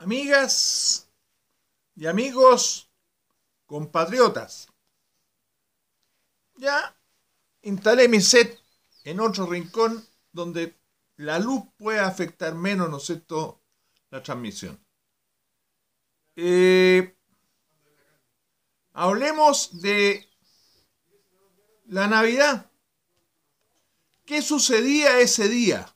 Amigas y amigos, compatriotas, ya instalé mi set en otro rincón donde la luz puede afectar menos, ¿no es la transmisión. Eh, hablemos de la Navidad. ¿Qué sucedía ese día?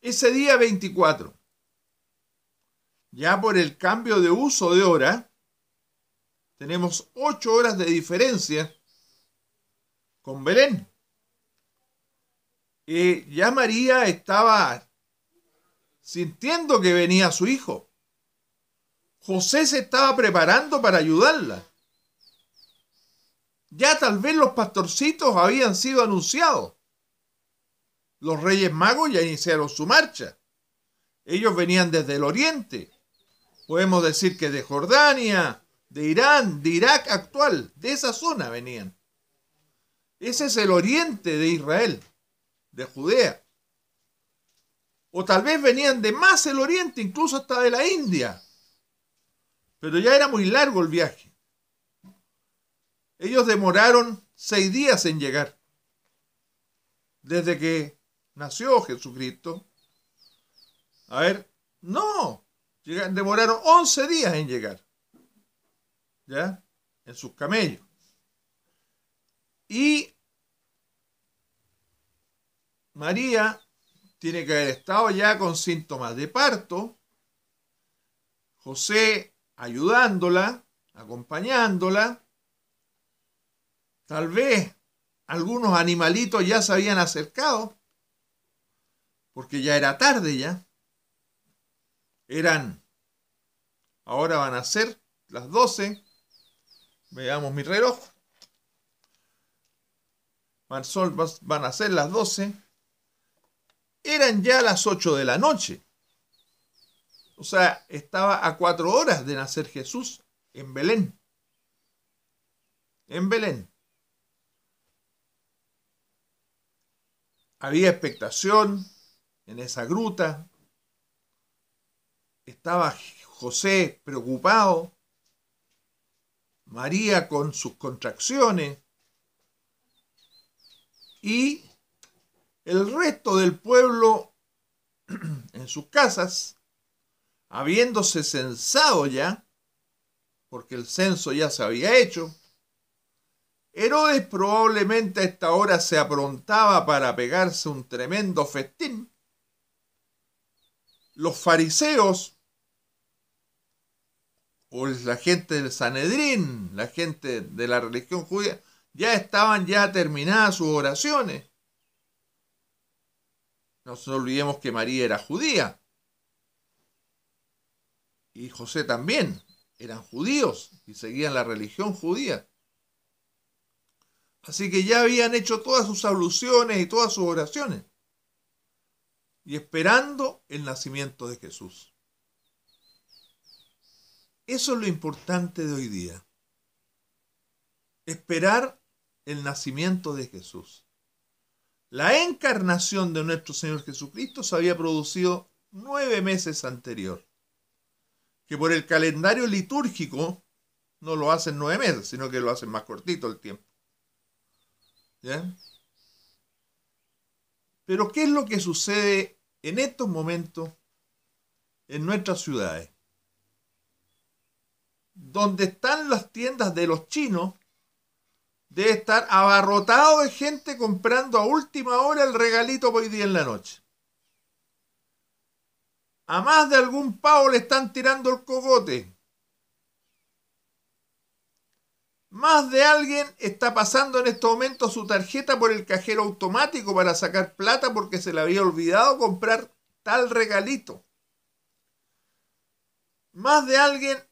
Ese día 24. Ya por el cambio de uso de hora, tenemos ocho horas de diferencia con Belén. y ya María estaba sintiendo que venía su hijo. José se estaba preparando para ayudarla. Ya tal vez los pastorcitos habían sido anunciados. Los reyes magos ya iniciaron su marcha. Ellos venían desde el oriente podemos decir que de Jordania, de Irán, de Irak actual, de esa zona venían. Ese es el oriente de Israel, de Judea. O tal vez venían de más el oriente, incluso hasta de la India. Pero ya era muy largo el viaje. Ellos demoraron seis días en llegar. Desde que nació Jesucristo. A ver, no, demoraron 11 días en llegar, ¿ya? En sus camellos. Y María tiene que haber estado ya con síntomas de parto. José ayudándola, acompañándola. Tal vez algunos animalitos ya se habían acercado, porque ya era tarde ya eran. Ahora van a ser las 12. Veamos mi reloj. sol van a ser las 12. Eran ya las 8 de la noche. O sea, estaba a cuatro horas de nacer Jesús en Belén. En Belén. Había expectación en esa gruta, estaba José preocupado, María con sus contracciones y el resto del pueblo en sus casas, habiéndose censado ya, porque el censo ya se había hecho, Herodes probablemente a esta hora se aprontaba para pegarse un tremendo festín. Los fariseos o la gente del Sanedrín, la gente de la religión judía, ya estaban ya terminadas sus oraciones. No nos olvidemos que María era judía. Y José también. Eran judíos y seguían la religión judía. Así que ya habían hecho todas sus abluciones y todas sus oraciones. Y esperando el nacimiento de Jesús. Eso es lo importante de hoy día. Esperar el nacimiento de Jesús. La encarnación de nuestro Señor Jesucristo se había producido nueve meses anterior, que por el calendario litúrgico no lo hacen nueve meses, sino que lo hacen más cortito el tiempo. ¿Ya? Pero ¿qué es lo que sucede en estos momentos en nuestras ciudades? donde están las tiendas de los chinos, debe estar abarrotado de gente comprando a última hora el regalito hoy día en la noche. A más de algún pavo le están tirando el cogote. Más de alguien está pasando en este momento su tarjeta por el cajero automático para sacar plata porque se le había olvidado comprar tal regalito. Más de alguien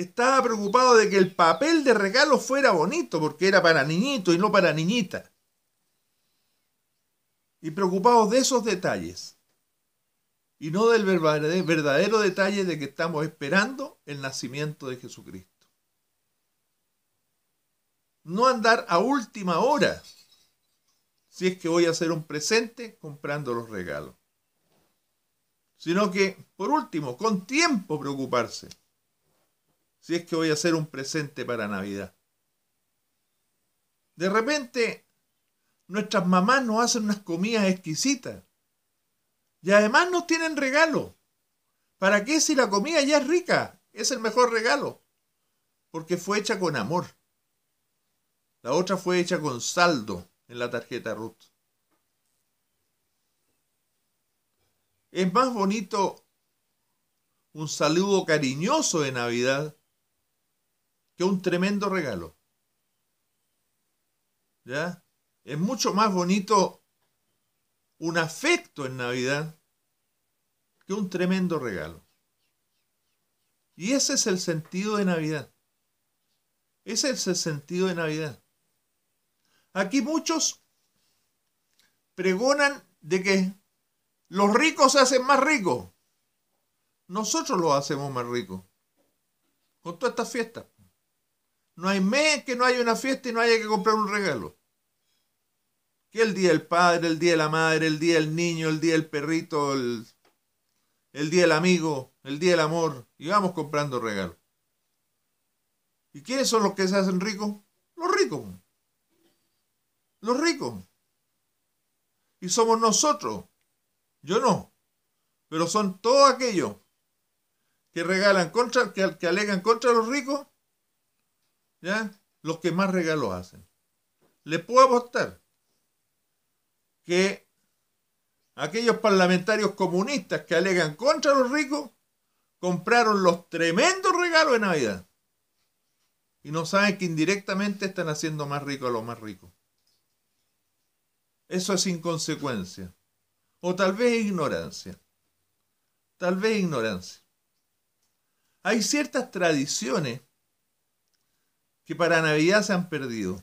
estaba preocupado de que el papel de regalo fuera bonito, porque era para niñito y no para niñita. Y preocupado de esos detalles, y no del verdadero detalle de que estamos esperando el nacimiento de Jesucristo. No andar a última hora, si es que voy a hacer un presente comprando los regalos, sino que, por último, con tiempo preocuparse si es que voy a hacer un presente para Navidad. De repente, nuestras mamás nos hacen unas comidas exquisitas. Y además nos tienen regalo. ¿Para qué si la comida ya es rica? Es el mejor regalo. Porque fue hecha con amor. La otra fue hecha con saldo en la tarjeta Ruth. Es más bonito un saludo cariñoso de Navidad que un tremendo regalo. ¿Ya? Es mucho más bonito un afecto en Navidad que un tremendo regalo. Y ese es el sentido de Navidad. Ese es el sentido de Navidad. Aquí muchos pregonan de que los ricos se hacen más ricos. Nosotros los hacemos más ricos. Con todas estas fiestas. No hay mes que no haya una fiesta y no haya que comprar un regalo. Que el día del padre, el día de la madre, el día del niño, el día del perrito, el, el día del amigo, el día del amor. Y vamos comprando regalos. ¿Y quiénes son los que se hacen ricos? Los ricos. Los ricos. Y somos nosotros. Yo no. Pero son todos aquellos que regalan contra, que alegan contra los ricos ¿ya? Los que más regalos hacen. Le puedo apostar que aquellos parlamentarios comunistas que alegan contra los ricos compraron los tremendos regalos de Navidad. Y no saben que indirectamente están haciendo más ricos a los más ricos. Eso es inconsecuencia. O tal vez ignorancia. Tal vez ignorancia. Hay ciertas tradiciones que para Navidad se han perdido.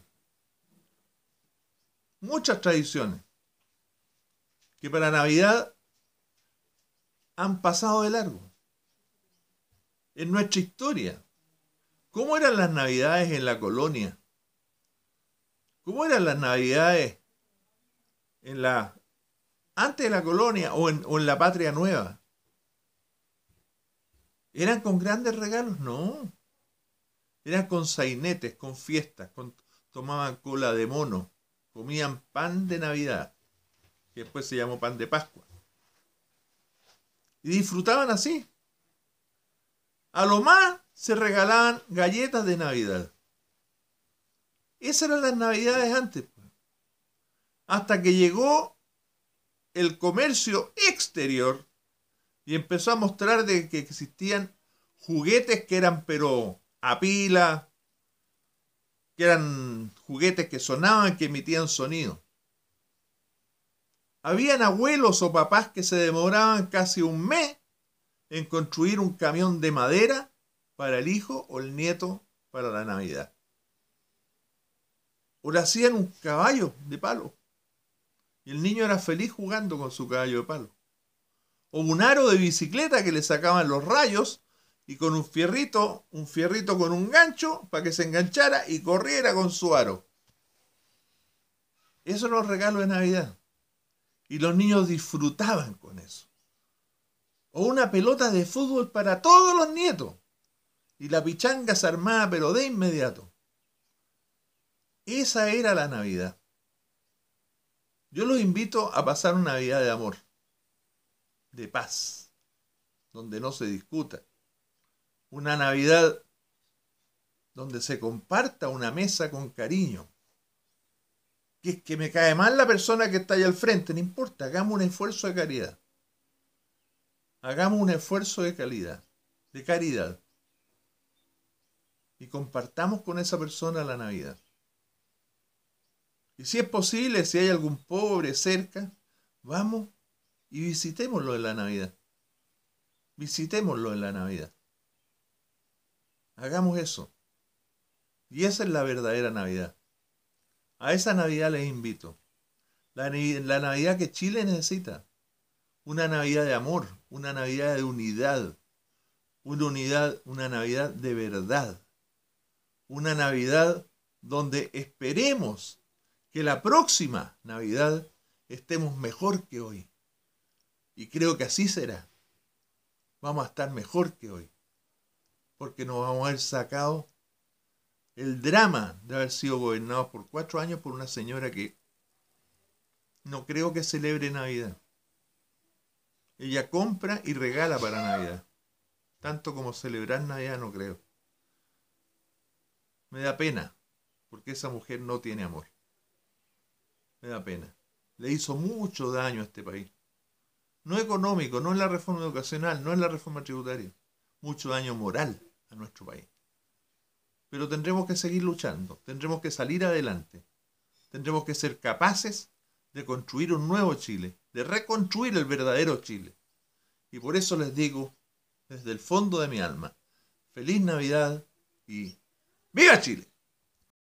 Muchas tradiciones que para Navidad han pasado de largo. En nuestra historia. ¿Cómo eran las Navidades en la colonia? ¿Cómo eran las Navidades en la antes de la colonia o en, o en la patria nueva? ¿Eran con grandes regalos? No. Eran con sainetes, con fiestas, tomaban cola de mono, comían pan de Navidad, que después se llamó pan de Pascua. Y disfrutaban así. A lo más se regalaban galletas de Navidad. Esas eran las Navidades antes. Pues. Hasta que llegó el comercio exterior y empezó a mostrar de que existían juguetes que eran pero a pila, que eran juguetes que sonaban, que emitían sonido. Habían abuelos o papás que se demoraban casi un mes en construir un camión de madera para el hijo o el nieto para la Navidad. O le hacían un caballo de palo. Y el niño era feliz jugando con su caballo de palo. O un aro de bicicleta que le sacaban los rayos y con un fierrito, un fierrito con un gancho para que se enganchara y corriera con su aro. Eso los regalo de Navidad. Y los niños disfrutaban con eso. O una pelota de fútbol para todos los nietos. Y la pichanga se armaba, pero de inmediato. Esa era la Navidad. Yo los invito a pasar una Navidad de amor, de paz, donde no se discuta, una Navidad donde se comparta una mesa con cariño. Que es que me cae mal la persona que está ahí al frente, no importa, hagamos un esfuerzo de caridad. Hagamos un esfuerzo de calidad, de caridad. Y compartamos con esa persona la Navidad. Y si es posible, si hay algún pobre cerca, vamos y visitémoslo en la Navidad. Visitémoslo en la Navidad. Hagamos eso. Y esa es la verdadera Navidad. A esa Navidad les invito. La, Navidad que Chile necesita. Una Navidad de amor, una Navidad de unidad, una unidad, una Navidad de verdad. Una Navidad donde esperemos que la próxima Navidad estemos mejor que hoy. Y creo que así será. Vamos a estar mejor que hoy porque nos vamos a haber sacado el drama de haber sido gobernados por cuatro años por una señora que no creo que celebre Navidad. Ella compra y regala para Navidad. Tanto como celebrar Navidad no creo. Me da pena, porque esa mujer no tiene amor. Me da pena. Le hizo mucho daño a este país. No económico, no es la reforma educacional, no es la reforma tributaria mucho daño moral a nuestro país. Pero tendremos que seguir luchando, tendremos que salir adelante, tendremos que ser capaces de construir un nuevo Chile, de reconstruir el verdadero Chile. Y por eso les digo, desde el fondo de mi alma, feliz Navidad y ¡viva Chile!